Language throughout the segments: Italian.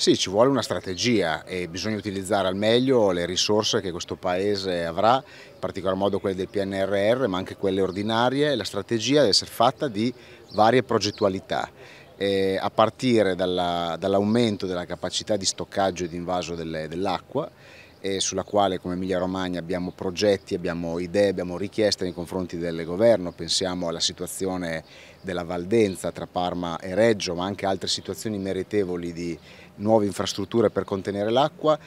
Sì, ci vuole una strategia e bisogna utilizzare al meglio le risorse che questo Paese avrà, in particolar modo quelle del PNRR, ma anche quelle ordinarie. La strategia deve essere fatta di varie progettualità. Eh, a partire dall'aumento della capacità di stoccaggio e di invaso dell'acqua dell sulla quale come Emilia Romagna abbiamo progetti, abbiamo idee, abbiamo richieste nei confronti del governo, pensiamo alla situazione della Valdenza tra Parma e Reggio ma anche altre situazioni meritevoli di, nuove infrastrutture per contenere l'acqua,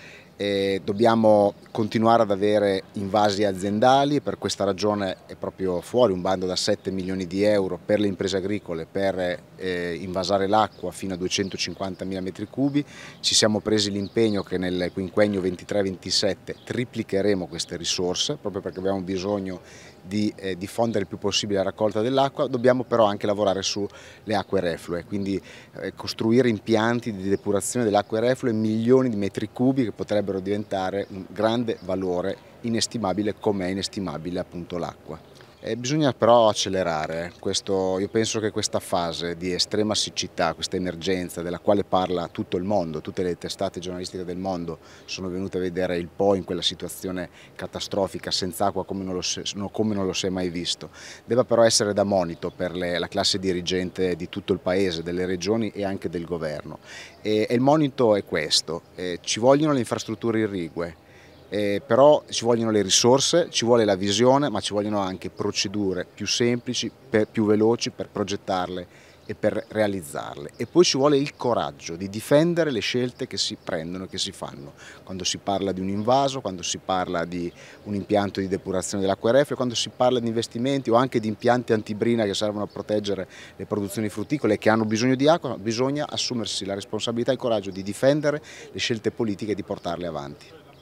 dobbiamo continuare ad avere invasi aziendali, per questa ragione è proprio fuori un bando da 7 milioni di euro per le imprese agricole per eh, invasare l'acqua fino a 250 mila metri cubi, ci siamo presi l'impegno che nel quinquennio 23-27 triplicheremo queste risorse proprio perché abbiamo bisogno di eh, diffondere il più possibile la raccolta dell'acqua, dobbiamo però anche lavorare sulle acque reflue, quindi eh, costruire impianti di depurazione gestione dell'acqua e reflue milioni di metri cubi che potrebbero diventare un grande valore inestimabile com'è inestimabile appunto l'acqua. Eh, bisogna però accelerare, Questo, io penso che questa fase di estrema siccità, questa emergenza della quale parla tutto il mondo, tutte le testate giornalistiche del mondo sono venute a vedere il Po in quella situazione catastrofica, senza acqua come non lo, se, come non lo si è mai visto, debba però essere da monito per le, la classe dirigente di tutto il Paese, delle regioni e anche del governo. E, e il monito è questo, eh, ci vogliono le infrastrutture irrigue, eh, però ci vogliono le risorse, ci vuole la visione, ma ci vogliono anche procedure più semplici, per, più veloci per progettarle e per realizzarle. E poi ci vuole il coraggio di difendere le scelte che si prendono e che si fanno. Quando si parla di un invaso, quando si parla di un impianto di depurazione dell'acqua reflue, quando si parla di investimenti o anche di impianti antibrina che servono a proteggere le produzioni frutticole che hanno bisogno di acqua, bisogna assumersi la responsabilità e il coraggio di difendere le scelte politiche e di portarle avanti.